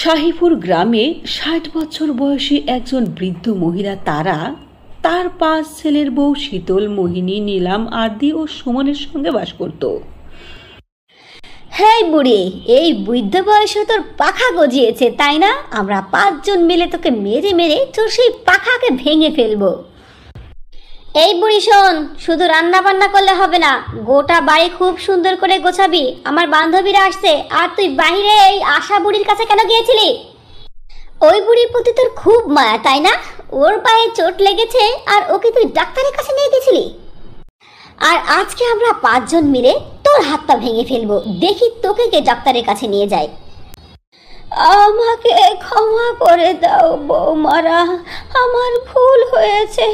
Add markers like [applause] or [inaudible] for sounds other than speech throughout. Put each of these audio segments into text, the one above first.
শাহিপুর গ্রামে ষাট বছর বয়সী একজন বৃদ্ধ মহিলা তারা তার পাঁচ ছেলের বউ শীতল মোহিনী নীলাম আদি ও সুমনের সঙ্গে বাস করত হ্যাঁ বুড়ি এই বৃদ্ধ বয়সে তোর পাখা গজিয়েছে তাই না আমরা পাঁচজন মিলে তোকে মেরে মেরে তোর সেই পাখাকে ভেঙে ফেলবো এই বুড়ি শোন শুধু রান্না বান্না করলে হবে না গোটা বাড়ি খুব সুন্দর করে গোছাবি আমার বান্ধবীরা আসছে আর তুই বাহিরে এই আশা বুড়ির কাছে কেন গিয়েছিলি ওই বুড়ির প্রতি তোর খুব মায়া তাই না ওর পায়ে চোট লেগেছে আর ওকে তুই ডাক্তারের কাছে নিয়ে গেছিলি আর আজকে আমরা পাঁচজন মিলে তোর হাতটা ভেঙে ফেলবো দেখি তোকে কে ডাক্তারের কাছে নিয়ে যায় আমাকে ক্ষমা করে দাও বৌমারা আমার ভুল হয়েছে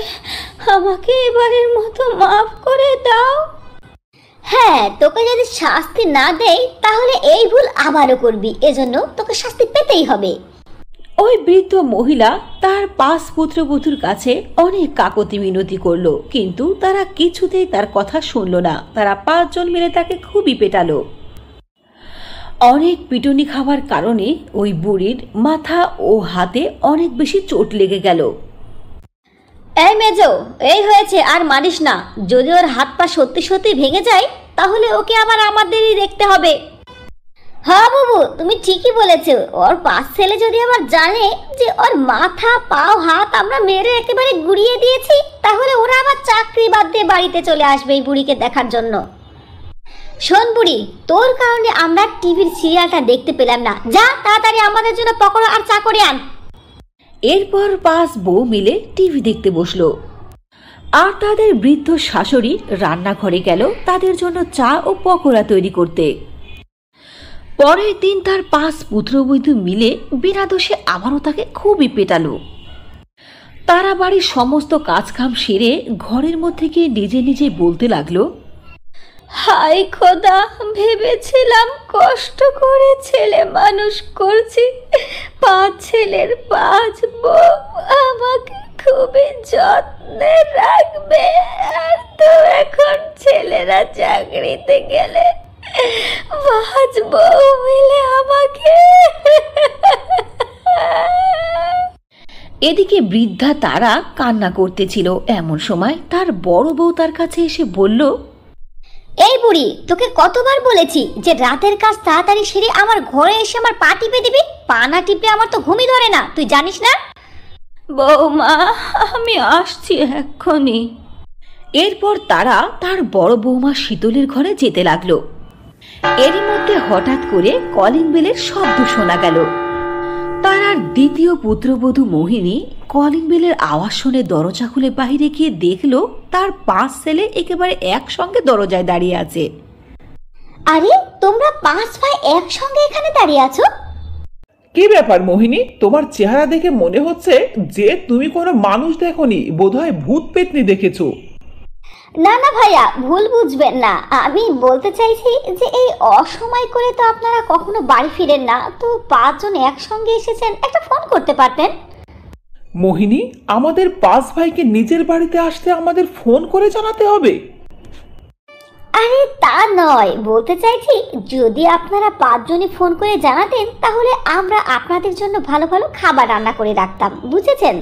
আমাকে এবারের মতো মাফ করে দাও হ্যাঁ তোকে যদি শাস্তি না দেয় তাহলে এই ভুল আবারও করবি এজন্য তোকে শাস্তি পেতেই হবে ওই বৃদ্ধ মহিলা তার পাঁচ পুত্রবধূর কাছে অনেক কাকতি মিনতি করলো কিন্তু তারা কিছুতেই তার কথা শুনল না তারা পাঁচজন মিলে তাকে খুবই পেটালো অনেক পিটুনি খাওয়ার কারণে ওই বুড়ির মাথা ও হাতে অনেক বেশি চোট লেগে গেল এই মেজ এই হয়েছে আর মানিস না যদি ওর হাত পা সত্যি সত্যি ভেঙে যায় তাহলে ওকে আবার আমাদেরই দেখতে হবে হ্যাঁ বাবু তুমি ঠিকই বলেছ ওর পাশ ছেলে যদি আবার জানে যে ওর মাথা পাও হাত আমরা মেরে একেবারে গুড়িয়ে দিয়েছি তাহলে ওরা আবার চাকরি বাদ দিয়ে বাড়িতে চলে আসবে এই বুড়িকে দেখার জন্য শোনপুরি তোর কারণে আমরা টিভির সিরিয়ালটা দেখতে পেলাম না যা তাড়াতাড়ি আমাদের জন্য পকোড়া আর চা করে আন এরপর পাঁচ বউ মিলে টিভি দেখতে বসলো আর তাদের বৃদ্ধ শাশুড়ি রান্নাঘরে গেল তাদের জন্য চা ও পকোড়া তৈরি করতে পরের দিন তার পাঁচ পুত্রবৈধু মিলে বিনা দোষে আবারও তাকে খুবই পেটালো তারা বাড়ির সমস্ত কাজকাম সেরে ঘরের মধ্যে গিয়ে নিজে নিজে বলতে লাগলো হাই খোদা ভেবেছিলাম কষ্ট করে ছেলে মানুষ করছি পাঁচ ছেলের পাঁচ বউ আমাকে খুবই যত্নে রাখবে আর তো এখন ছেলেরা চাকরিতে গেলে পাঁচ বউ মিলে আমাকে এদিকে বৃদ্ধা তারা কান্না করতেছিল এমন সময় তার বড় বউ তার কাছে এসে বলল এই বুড়ি তোকে কতবার বলেছি যে রাতের কাজ তাড়াতাড়ি সেরে আমার ঘরে এসে আমার পা টিপে দিবি পা না টিপে আমার তো ঘুমই ধরে না তুই জানিস না বৌমা আমি আসছি এক্ষুনি এরপর তারা তার বড় বৌমা শীতলের ঘরে যেতে লাগলো এরই মধ্যে হঠাৎ করে কলিং বেলের শব্দ শোনা গেল তারার দ্বিতীয় পুত্রবধূ মোহিনী কলিং বেলের আওয়াজ শুনে দরজা খুলে বাহিরে গিয়ে দেখল তার পাঁচ ছেলে একেবারে একসঙ্গে দরজায় দাঁড়িয়ে আছে আরে তোমরা পাঁচ ভাই একসঙ্গে এখানে দাঁড়িয়ে আছো কি ব্যাপার মোহিনী তোমার চেহারা দেখে মনে হচ্ছে যে তুমি কোনো মানুষ দেখনি বোধহয় ভূত পেতনি দেখেছো না না ভাইয়া ভুল বুঝবেন না আমি বলতে চাইছি যে এই অসময় করে তো আপনারা কখনো বাড়ি ফিরেন না তো পাঁচজন একসঙ্গে এসেছেন একটা ফোন করতে পারতেন মোহিনী আমাদের পাঁচ ভাইকে নিজের বাড়িতে আসতে আমাদের ফোন করে জানাতে হবে আরে তা নয় বলতে চাইছি যদি আপনারা পাঁচজনই ফোন করে জানাতেন তাহলে আমরা আপনাদের জন্য ভালো ভালো খাবার রান্না করে রাখতাম বুঝেছেন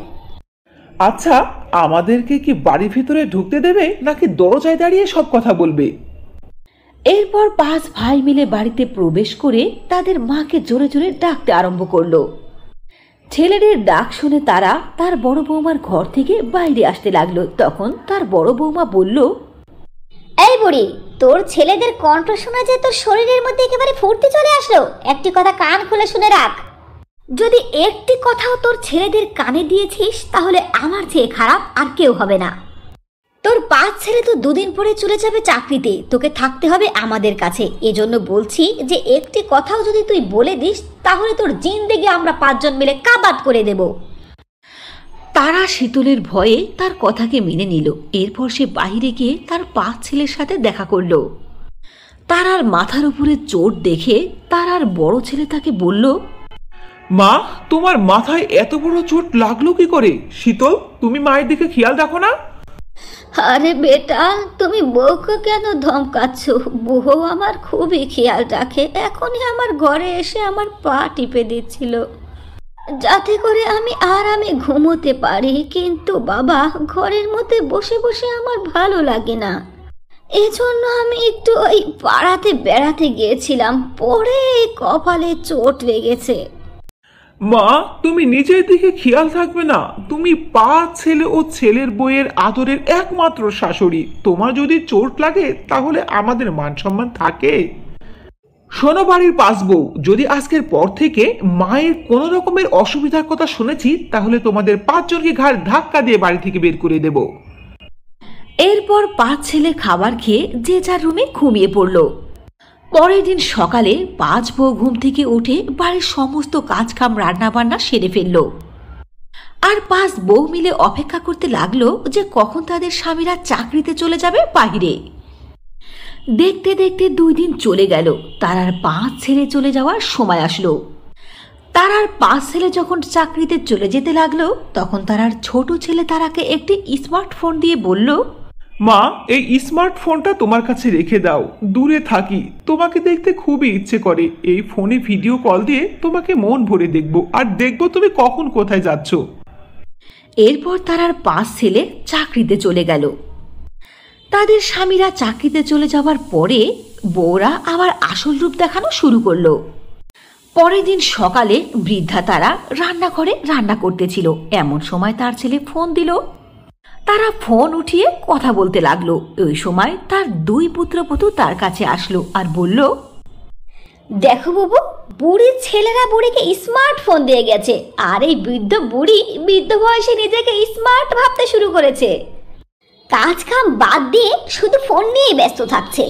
আচ্ছা আমাদেরকে কি বাড়ির ভিতরে ঢুকতে দেবে নাকি দরজায় দাঁড়িয়ে সব কথা বলবে এরপর পাঁচ ভাই মিলে বাড়িতে প্রবেশ করে তাদের মাকে জোরে জোরে ডাকতে আরম্ভ করলো ছেলেদের ডাক শুনে তারা তার বড় বৌমার ঘর থেকে বাইরে আসতে লাগলো তখন তার বড় বৌমা বলল এই বুড়ি তোর ছেলেদের কণ্ঠ শোনা যে তোর শরীরের মধ্যে একেবারে ফুর্তি চলে আসলো একটি কথা কান খুলে শুনে রাখ যদি একটি কথাও তোর ছেলেদের কানে দিয়েছিস তাহলে আমার চেয়ে খারাপ আর কেউ হবে না তোর পাঁচ ছেলে তো দুদিন পরে চলে যাবে চাকরিতে তোকে থাকতে হবে আমাদের কাছে এজন্য বলছি যে একটি কথাও যদি তুই বলে দিস তাহলে তোর জিন্দেগে আমরা পাঁচজন মিলে কাবাদ করে দেব তারা শীতলের ভয়ে তার কথাকে মেনে নিল এরপর সে বাহিরে গিয়ে তার পাঁচ ছেলের সাথে দেখা করল তারার মাথার উপরে চোট দেখে তারার বড় ছেলে তাকে বলল মা তোমার মাথায় এত বড় চোট লাগলো কি করে শীতল তুমি মায়ের দিকে খেয়াল রাখো না আরে বেটা তুমি বউকে কেন ধমকাচ্ছ বউ আমার খুবই খেয়াল রাখে এখনই আমার ঘরে এসে আমার পা টিপে দিচ্ছিল যাতে করে আমি আরামে ঘুমোতে পারি কিন্তু বাবা ঘরের মধ্যে বসে বসে আমার ভালো লাগে না এজন্য আমি একটু ওই পাড়াতে বেড়াতে গিয়েছিলাম পরে কপালে চোট লেগেছে মা তুমি নিজের দিকে খেয়াল থাকবে না তুমি পাঁচ ছেলে ও ছেলের বইয়ের আদরের একমাত্র শাশুড়ি তোমার যদি চোট লাগে তাহলে আমাদের মান সম্মান থাকে শোনো বাড়ির পাস বউ যদি আজকের পর থেকে মায়ের কোনো রকমের অসুবিধার কথা শুনেছি তাহলে তোমাদের পাঁচজনকে ঘাড় ধাক্কা দিয়ে বাড়ি থেকে বের করে দেব এরপর পাঁচ ছেলে খাবার খেয়ে যে যার রুমে ঘুমিয়ে পড়লো পরের দিন সকালে পাঁচ বউ ঘুম থেকে উঠে বাড়ির সমস্ত কাজকাম রান্নাবান্না সেরে ফেলল আর পাঁচ বউ মিলে অপেক্ষা করতে লাগলো যে কখন তাদের স্বামীরা চাকরিতে চলে যাবে বাহিরে দেখতে দেখতে দুই দিন চলে গেল তারার পাঁচ ছেড়ে চলে যাওয়ার সময় আসলো তারার পাঁচ ছেলে যখন চাকরিতে চলে যেতে লাগলো তখন আর ছোট ছেলে তারাকে একটি স্মার্টফোন দিয়ে বলল মা এই স্মার্টফোনটা তোমার কাছে রেখে দাও দূরে থাকি তোমাকে দেখতে খুবই ইচ্ছে করে এই ফোনে ভিডিও কল দিয়ে তোমাকে মন ভরে দেখব আর দেখব তুমি কখন কোথায় যাচ্ছ এরপর তারার পাঁচ ছেলে চাকরিতে চলে গেল তাদের স্বামীরা চাকরিতে চলে যাওয়ার পরে বউরা আবার আসল রূপ দেখানো শুরু করলো পরের দিন সকালে বৃদ্ধা তারা রান্নাঘরে রান্না করতেছিল এমন সময় তার ছেলে ফোন দিল তারা ফোন উঠিয়ে কথা বলতে লাগলো ওই সময় তার দুই পুত্রবধূ তার কাছে আসলো আর বলল দেখো বাবু বুড়ির ছেলেরা বুড়িকে স্মার্টফোন দিয়ে গেছে আর এই বৃদ্ধ বুড়ি বৃদ্ধ বয়সে নিজেকে স্মার্ট ভাবতে শুরু করেছে কাজ কাম বাদ দিয়ে শুধু ফোন নিয়েই ব্যস্ত থাকছে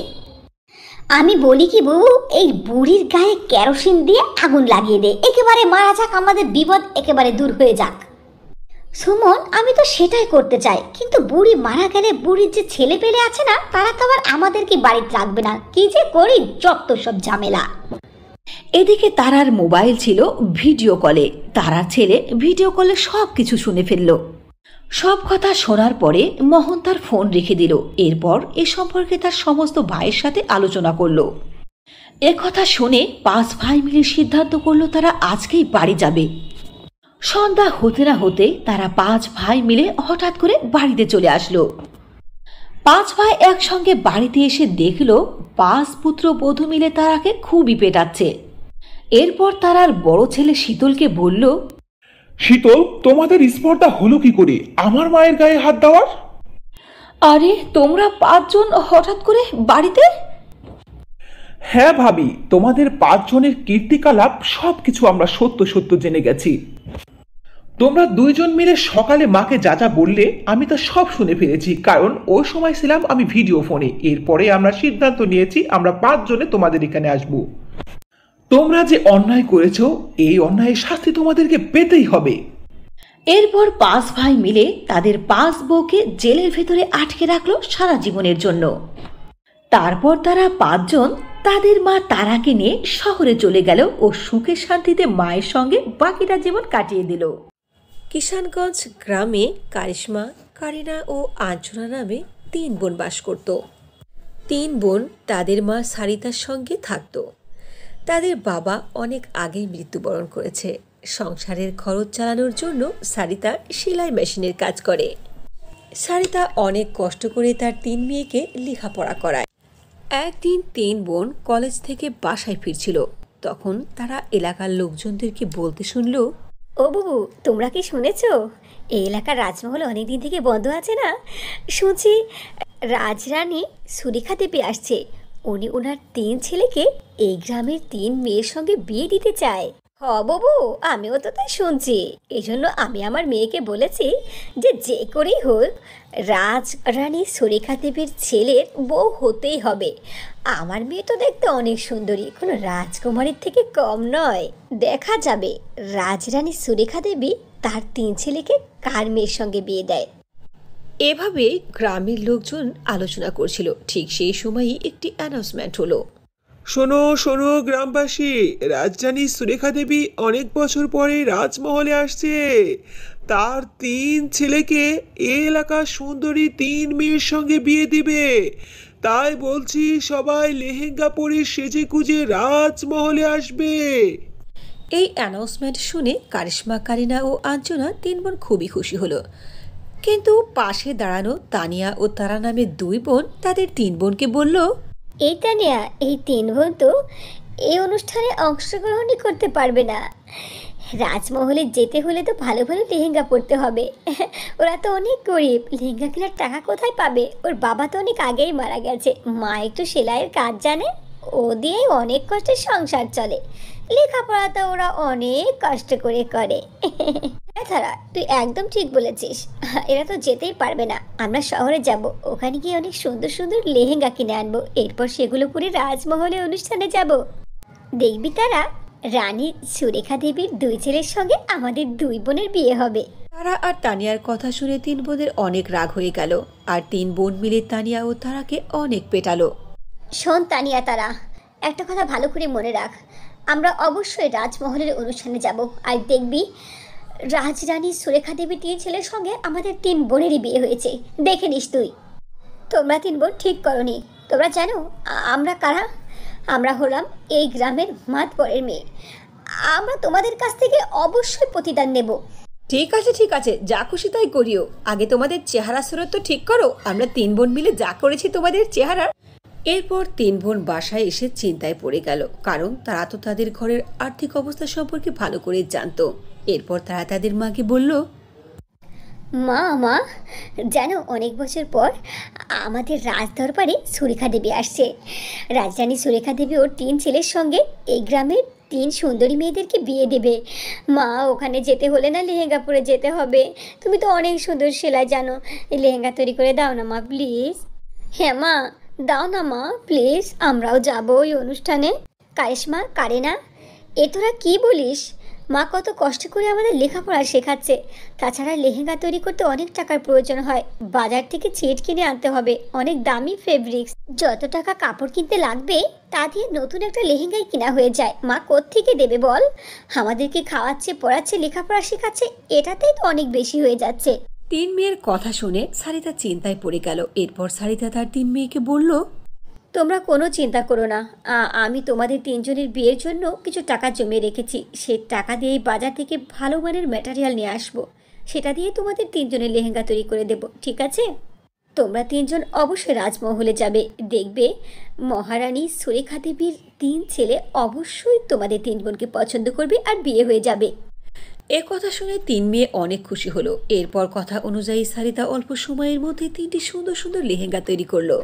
আমি বলি কি বউ এই বুড়ির গায়ে কেরোসিন দিয়ে আগুন লাগিয়ে দে একেবারে মারা যাক আমাদের বিপদ একেবারে দূর হয়ে যাক সুমন আমি তো সেটাই করতে চাই কিন্তু বুড়ি মারা গেলে বুড়ির যে ছেলে পেলে আছে না তারা তো আবার আমাদেরকে বাড়িতে রাখবে না কি যে করি যত সব ঝামেলা এদিকে তারার মোবাইল ছিল ভিডিও কলে তারার ছেলে ভিডিও কলে সব কিছু শুনে ফেলল সব কথা শোনার পরে মোহন তার ফোন রেখে দিল এরপর এ সম্পর্কে তার সমস্ত ভাইয়ের সাথে আলোচনা করলো এ কথা শুনে পাঁচ ভাই মিলে সিদ্ধান্ত করলো তারা আজকেই বাড়ি যাবে সন্ধ্যা হতে না হতে তারা পাঁচ ভাই মিলে হঠাৎ করে বাড়িতে চলে আসলো পাঁচ ভাই একসঙ্গে বাড়িতে এসে দেখল পাঁচ পুত্র বধূ মিলে তারাকে খুবই পেটাচ্ছে এরপর তারার বড় ছেলে শীতলকে বলল শীতল তোমাদের স্পর্ধা হলো কি করে আমার মায়ের গায়ে হাত দেওয়ার আরে তোমরা পাঁচজন হঠাৎ করে বাড়িতে হ্যাঁ ভাবি তোমাদের পাঁচজনের কীর্তিকলাপ সবকিছু আমরা সত্য সত্য জেনে গেছি তোমরা দুইজন মিলে সকালে মাকে যা যা বললে আমি তা সব শুনে ফেলেছি কারণ ওই সময় ছিলাম আমি ভিডিও ফোনে এরপরে আমরা সিদ্ধান্ত নিয়েছি আমরা পাঁচজনে তোমাদের এখানে আসব তোমরা যে অন্যায় করেছ এই অন্যায়ের শাস্তি তোমাদেরকে পেতেই হবে এরপর পাঁচ ভাই মিলে তাদের পাঁচ বউকে জেলের ভেতরে আটকে রাখলো সারা জীবনের জন্য তারপর তারা পাঁচজন তাদের মা তারাকে নিয়ে শহরে চলে গেল ও সুখে শান্তিতে মায়ের সঙ্গে বাকিটা জীবন কাটিয়ে দিল কিষানগঞ্জ গ্রামে কারিশমা কারিনা ও আঞ্চনা নামে তিন বোন বাস করত তিন বোন তাদের মা সারিতার সঙ্গে থাকত তাদের বাবা অনেক আগেই মৃত্যুবরণ করেছে সংসারের খরচ চালানোর জন্য সারিতা সেলাই মেশিনের কাজ করে সারিতা অনেক কষ্ট করে তার তিন মেয়েকে লেখাপড়া করায় একদিন তিন বোন কলেজ থেকে বাসায় ফিরছিল তখন তারা এলাকার লোকজনদেরকে বলতে শুনল ও বুবু তোমরা কি শুনেছ এই এলাকার রাজমহল অনেকদিন থেকে বন্ধ আছে না শুনছি রাজরানী সুরেখা দেবী আসছে উনি ওনার তিন ছেলেকে এই গ্রামের তিন মেয়ের সঙ্গে বিয়ে দিতে চায় হ বাবু আমিও তো তাই শুনছি এই জন্য আমি আমার মেয়েকে বলেছি যে যে করেই হোক রাজ রানী সুরেখা দেবীর ছেলের বউ হতেই হবে আমার মেয়ে তো দেখতে অনেক সুন্দরী কোনো রাজকুমারীর থেকে কম নয় দেখা যাবে রাজরানী সুরেখা দেবী তার তিন ছেলেকে কার মেয়ের সঙ্গে বিয়ে দেয় এভাবে গ্রামের লোকজন আলোচনা করছিল ঠিক সেই সময়ই একটি অ্যানাউন্সমেন্ট হলো শোনো শোনো গ্রামবাসী রাজধানী সুরেখা দেবী অনেক বছর পরে রাজমহলে আসছে তার তিন ছেলেকে এ এলাকার সুন্দরী তিন মেয়ের সঙ্গে বিয়ে দিবে তাই বলছি সবাই লেহেঙ্গা পরে সেজে কুজে রাজমহলে আসবে এই অ্যানাউন্সমেন্ট শুনে কারিশ্মা কারিনা ও আঞ্জনা তিন বোন খুবই খুশি হলো কিন্তু পাশে দাঁড়ানো তানিয়া ও তারা নামে দুই বোন তাদের তিন বোনকে বলল এটা নেয়া এই তিন বোন তো এই অনুষ্ঠানে অংশগ্রহণই করতে পারবে না রাজমহলে যেতে হলে তো ভালো ভালো লেহেঙ্গা পরতে হবে ওরা তো অনেক গরিব লেহেঙ্গা কেনার টাকা কোথায় পাবে ওর বাবা তো অনেক আগেই মারা গেছে মা একটু সেলাইয়ের কাজ জানে ও দিয়েই অনেক কষ্টের সংসার চলে লেখাপড়াটা ওরা অনেক কষ্ট করে করে তারা হ্যাঁ, তুই একদম ঠিক বলেছিস এরা তো যেতেই পারবে না আমরা শহরে যাব ওখানে গিয়ে অনেক সুন্দর সুন্দর লেহেঙ্গা কিনে আনবো এরপর সেগুলো পরে রাজমহলে অনুষ্ঠানে যাব দেখবি তারা রানী সুরেখা দেবীর দুই ছেলের সঙ্গে আমাদের দুই বোনের বিয়ে হবে তারা আর তানিয়ার কথা শুনে তিন বোনের অনেক রাগ হয়ে গেল আর তিন বোন মিলে তানিয়া ও তারাকে অনেক পেটালো শোন তানিয়া তারা একটা কথা ভালো করে মনে রাখ আমরা অবশ্যই রাজমহলের অনুষ্ঠানে যাব আর দেখবি রাজরানী সুরেখা দেবী তিন ছেলের সঙ্গে আমাদের তিন বোনেরই বিয়ে হয়েছে দেখে নিস তুই তোমরা তিন বোন ঠিক করনি তোমরা জানো আমরা কারা আমরা হলাম এই গ্রামের মাত মাতবরের মেয়ে আমরা তোমাদের কাছ থেকে অবশ্যই প্রতিদান নেব ঠিক আছে ঠিক আছে যা খুশি তাই করিও আগে তোমাদের চেহারা সুরত্ব ঠিক করো আমরা তিন বোন মিলে যা করেছি তোমাদের চেহারার এরপর তিন বোন বাসায় এসে চিন্তায় পড়ে গেল কারণ তারা তো তাদের ঘরের আর্থিক অবস্থা সম্পর্কে ভালো করে জানত এরপর তারা তাদের মাকে বলল মা মা যেন অনেক বছর পর আমাদের রাজদরবারে সুরেখা দেবী আসছে রাজধানী সুরেখা দেবী ওর তিন ছেলের সঙ্গে এই গ্রামের তিন সুন্দরী মেয়েদেরকে বিয়ে দেবে মা ওখানে যেতে হলে না লেহেঙ্গা পরে যেতে হবে তুমি তো অনেক সুন্দর সেলাই জানো লেহেঙ্গা তৈরি করে দাও না মা প্লিজ হ্যাঁ মা দাও না মা প্লিজ আমরাও যাব ওই অনুষ্ঠানে কারিশমা না এ তোরা কী বলিস মা কত কষ্ট করে আমাদের লেখাপড়া শেখাচ্ছে তাছাড়া লেহেঙ্গা তৈরি করতে অনেক টাকার প্রয়োজন হয় বাজার থেকে ছিট কিনে আনতে হবে অনেক দামি ফেব্রিক্স যত টাকা কাপড় কিনতে লাগবে তা দিয়ে নতুন একটা লেহেঙ্গাই কিনা হয়ে যায় মা থেকে দেবে বল আমাদেরকে খাওয়াচ্ছে পড়াচ্ছে লেখাপড়া শেখাচ্ছে এটাতেই তো অনেক বেশি হয়ে যাচ্ছে তিন মেয়ের কথা শুনে সারিতা চিন্তায় পড়ে গেল এরপর সারিতা তার তিন মেয়েকে বলল তোমরা কোনো চিন্তা করো না আমি তোমাদের তিনজনের বিয়ের জন্য কিছু টাকা জমিয়ে রেখেছি সে টাকা দিয়ে বাজার থেকে ভালো মানের ম্যাটারিয়াল নিয়ে আসবো সেটা দিয়ে তোমাদের তিনজনের লেহেঙ্গা তৈরি করে দেব ঠিক আছে তোমরা তিনজন অবশ্যই রাজমহলে যাবে দেখবে মহারানী সুরেখা দেবীর তিন ছেলে অবশ্যই তোমাদের তিন বোনকে পছন্দ করবে আর বিয়ে হয়ে যাবে এ কথা শুনে তিন মেয়ে অনেক খুশি হলো এরপর কথা অনুযায়ী সারিতা অল্প সময়ের মধ্যে তিনটি সুন্দর সুন্দর লেহেঙ্গা তৈরি করলো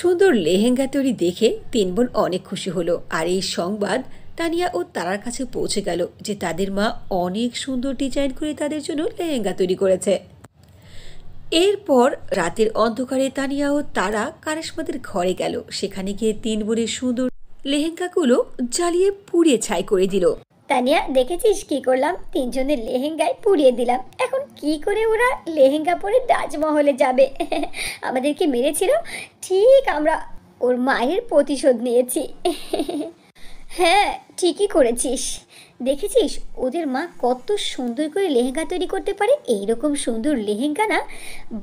সুন্দর লেহেঙ্গা তৈরি দেখে তিন বোন অনেক খুশি হলো আর এই সংবাদ তানিয়া ও তারার কাছে পৌঁছে গেল যে তাদের মা অনেক সুন্দর ডিজাইন করে তাদের জন্য লেহেঙ্গা তৈরি করেছে এরপর রাতের অন্ধকারে তানিয়া ও তারা কারিশমাদের ঘরে গেল সেখানে গিয়ে তিন বোনের সুন্দর লেহেঙ্গাগুলো জ্বালিয়ে পুড়িয়ে ছাই করে দিল তানিয়া দেখেছিস কি করলাম তিনজনের লেহেঙ্গায় পুড়িয়ে দিলাম এখন কি করে ওরা লেহেঙ্গা পরে তাজমহলে যাবে [laughs] আমাদেরকে মেরেছিল ঠিক আমরা ওর মায়ের প্রতিশোধ নিয়েছি [laughs] হ্যাঁ ঠিকই করেছিস দেখেছিস ওদের মা কত সুন্দর করে লেহেঙ্গা তৈরি করতে পারে এইরকম সুন্দর লেহেঙ্গা না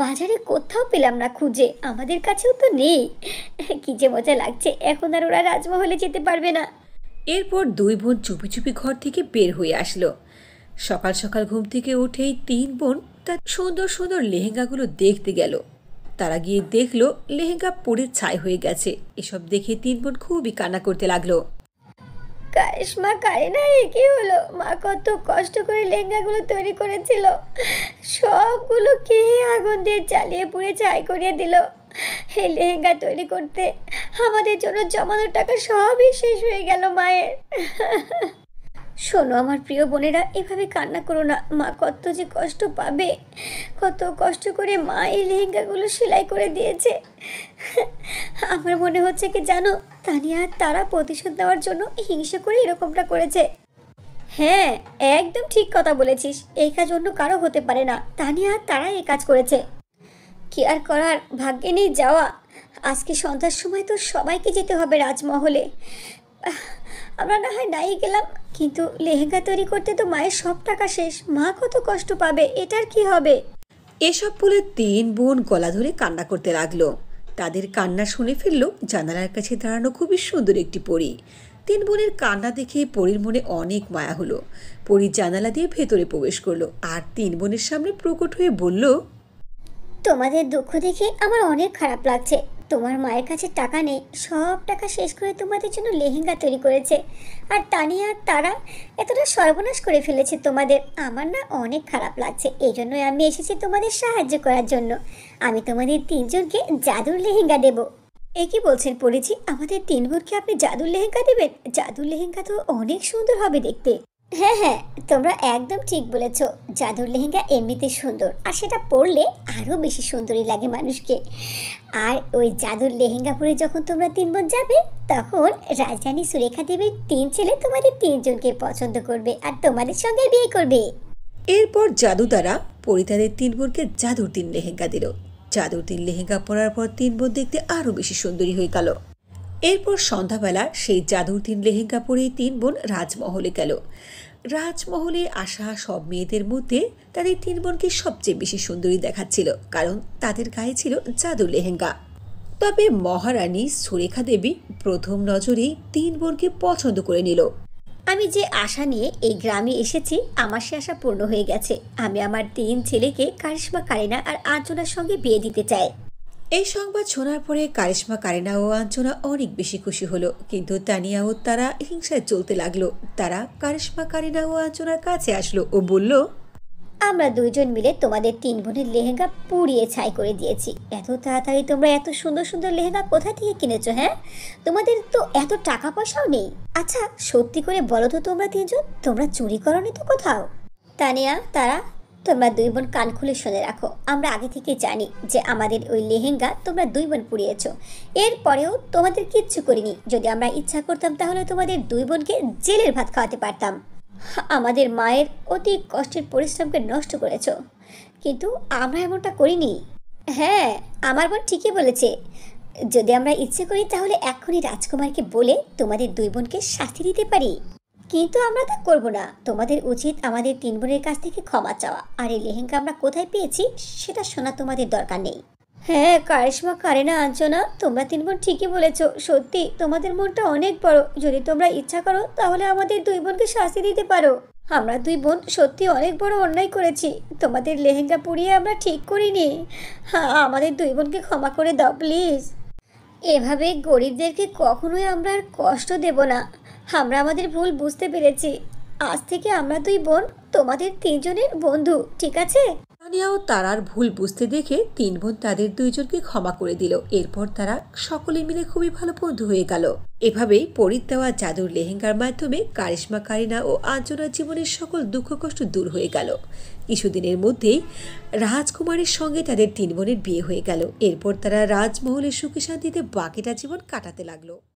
বাজারে কোথাও পেলাম না খুঁজে আমাদের কাছেও তো নেই [laughs] কী যে মজা লাগছে এখন আর ওরা রাজমহলে যেতে পারবে না এরপর দুই বোন চুপি চুপি ঘর থেকে বের হয়ে আসলো সকাল সকাল ঘুম থেকে উঠেই তিন বোন তার সুন্দর সুন্দর লেহেঙ্গাগুলো দেখতে গেল তারা গিয়ে দেখলো লেহেঙ্গা পরে ছাই হয়ে গেছে এসব দেখে তিন বোন খুবই কানা করতে লাগলো কারিশমা কারিনা কি হলো মা কত কষ্ট করে লেহেঙ্গাগুলো তৈরি করেছিল সবগুলো কে আগুন দিয়ে জ্বালিয়ে পুড়ে ছাই করিয়ে দিল এই লেহেঙ্গা তৈরি করতে আমাদের জন্য জমানো টাকা সবই শেষ হয়ে গেল মায়ের শোনো আমার প্রিয় বোনেরা এভাবে কান্না করো না মা কত যে কষ্ট পাবে কত কষ্ট করে মা এই লেহেঙ্গাগুলো সেলাই করে দিয়েছে আমার মনে হচ্ছে কি জানো তানিয়া তারা প্রতিশোধ নেওয়ার জন্য হিংসা করে এরকমটা করেছে হ্যাঁ একদম ঠিক কথা বলেছিস এই কাজ অন্য কারো হতে পারে না তানিয়া তারাই এই কাজ করেছে আর করার ভাগ্যে নেই যাওয়া আজকে সন্ধ্যার সময় তো সবাইকে যেতে হবে রাজমহলে আমরা না হয় নাই গেলাম কিন্তু লেহেঙ্গা তৈরি করতে তো মায়ের সব টাকা শেষ মা কত কষ্ট পাবে এটার কি হবে এসব বলে তিন বোন গলা ধরে কান্না করতে লাগলো তাদের কান্না শুনে ফেললো জানালার কাছে দাঁড়ানো খুবই সুন্দর একটি পরী তিন বোনের কান্না দেখে পরীর মনে অনেক মায়া হলো পরী জানালা দিয়ে ভেতরে প্রবেশ করলো আর তিন বোনের সামনে প্রকট হয়ে বলল তোমাদের দুঃখ দেখে আমার অনেক খারাপ লাগছে তোমার মায়ের কাছে টাকা নেই সব টাকা শেষ করে তোমাদের জন্য লেহেঙ্গা তৈরি করেছে আর তানিয়া আর তারা এতটা সর্বনাশ করে ফেলেছে তোমাদের আমার না অনেক খারাপ লাগছে এই জন্যই আমি এসেছি তোমাদের সাহায্য করার জন্য আমি তোমাদের তিনজনকে জাদুর লেহেঙ্গা দেবো এ কি বলছেন পরিচি আমাদের তিন বোনকে আপনি জাদুর লেহেঙ্গা দেবেন জাদুর লেহেঙ্গা তো অনেক সুন্দর হবে দেখতে হ্যাঁ হ্যাঁ তোমরা একদম ঠিক বলেছ জাদুর লেহেঙ্গা এমনিতে সুন্দর আর সেটা পরলে আরও বেশি সুন্দরী লাগে মানুষকে আর ওই জাদুর লেহেঙ্গা পরে যখন তোমরা তিন বোন যাবে তখন রাজধানী সুরেখা দেবীর তিন ছেলে তোমাদের তিনজনকে পছন্দ করবে আর তোমাদের সঙ্গে বিয়ে করবে এরপর জাদু দ্বারা পরিতাদের তিন বোনকে জাদুর তিন লেহেঙ্গা দিল জাদুর তিন লেহেঙ্গা পরার পর তিন বোন দেখতে আরও বেশি সুন্দরী হয়ে গেল এরপর সন্ধ্যাবেলা সেই জাদুর দিন লেহেঙ্গা পরে তিন বোন রাজমহলে গেল রাজমহলে আসা সব মেয়েদের মধ্যে তাদের তিন বোনকে সবচেয়ে বেশি সুন্দরী দেখাচ্ছিল কারণ তাদের গায়ে ছিল জাদুর লেহেঙ্গা তবে মহারানী সুরেখা দেবী প্রথম নজরেই তিন বোনকে পছন্দ করে নিল আমি যে আশা নিয়ে এই গ্রামে এসেছি আমার সে আশা পূর্ণ হয়ে গেছে আমি আমার তিন ছেলেকে কারিশ্মা কারিনা আর আর্জনার সঙ্গে বিয়ে দিতে চাই এই সংবাদ শোনার পরে কারিশ্মা কারিনা ও আঞ্চনা অনেক বেশি খুশি হলো কিন্তু তানিয়া ও তারা হিংসায় চলতে লাগলো তারা কারিশ্মা কারিনা ও আঞ্চনার কাছে আসলো ও বলল আমরা দুইজন মিলে তোমাদের তিন বোনের লেহেঙ্গা পুড়িয়ে ছাই করে দিয়েছি এত তাড়াতাড়ি তোমরা এত সুন্দর সুন্দর লেহেঙ্গা কোথা থেকে কিনেছো হ্যাঁ তোমাদের তো এত টাকা পয়সাও নেই আচ্ছা সত্যি করে বলো তো তোমরা তিনজন তোমরা চুরি করনি তো কোথাও তানিয়া তারা তোমরা দুই বোন কান খুলে শুনে রাখো আমরা আগে থেকে জানি যে আমাদের ওই লেহেঙ্গা তোমরা দুই বোন পুড়িয়েছ এরপরেও তোমাদের কিচ্ছু করিনি যদি আমরা ইচ্ছা করতাম তাহলে তোমাদের দুই বোনকে জেলের ভাত খাওয়াতে পারতাম আমাদের মায়ের অতি কষ্টের পরিশ্রমকে নষ্ট করেছ কিন্তু আমরা এমনটা করিনি হ্যাঁ আমার বোন ঠিকই বলেছে যদি আমরা ইচ্ছে করি তাহলে এখনই রাজকুমারকে বলে তোমাদের দুই বোনকে শাস্তি দিতে পারি কিন্তু আমরা তা করব না তোমাদের উচিত আমাদের তিন বোনের কাছ থেকে ক্ষমা চাওয়া আর এই লেহেঙ্গা আমরা কোথায় পেয়েছি সেটা শোনা তোমাদের দরকার নেই হ্যাঁ কারে কারেনা আঞ্চনা তোমরা তিন বোন ঠিকই বলেছ সত্যি তোমাদের মনটা অনেক বড় যদি তোমরা ইচ্ছা করো তাহলে আমাদের দুই বোনকে শাস্তি দিতে পারো আমরা দুই বোন সত্যি অনেক বড় অন্যায় করেছি তোমাদের লেহেঙ্গা পুড়িয়ে আমরা ঠিক করিনি হ্যাঁ আমাদের দুই বোনকে ক্ষমা করে দাও প্লিজ এভাবে গরিবদেরকে কখনোই আমরা আর কষ্ট দেব না আমরা আমাদের ভুল বুঝতে পেরেছি আজ থেকে আমরা দুই বোন তোমাদের তিনজনের বন্ধু ঠিক আছে তানিয়া ও তারার ভুল বুঝতে দেখে তিন বোন তাদের দুইজনকে ক্ষমা করে দিল এরপর তারা সকলে মিলে খুবই ভালো বন্ধু হয়ে গেল এভাবেই পরিত দেওয়া জাদুর লেহেঙ্গার মাধ্যমে কারিশ্মা কারিনা ও আঞ্জনার জীবনের সকল দুঃখ কষ্ট দূর হয়ে গেল কিছুদিনের মধ্যেই রাজকুমারের সঙ্গে তাদের তিন বোনের বিয়ে হয়ে গেল এরপর তারা রাজমহলে সুখী শান্তিতে বাকিটা জীবন কাটাতে লাগলো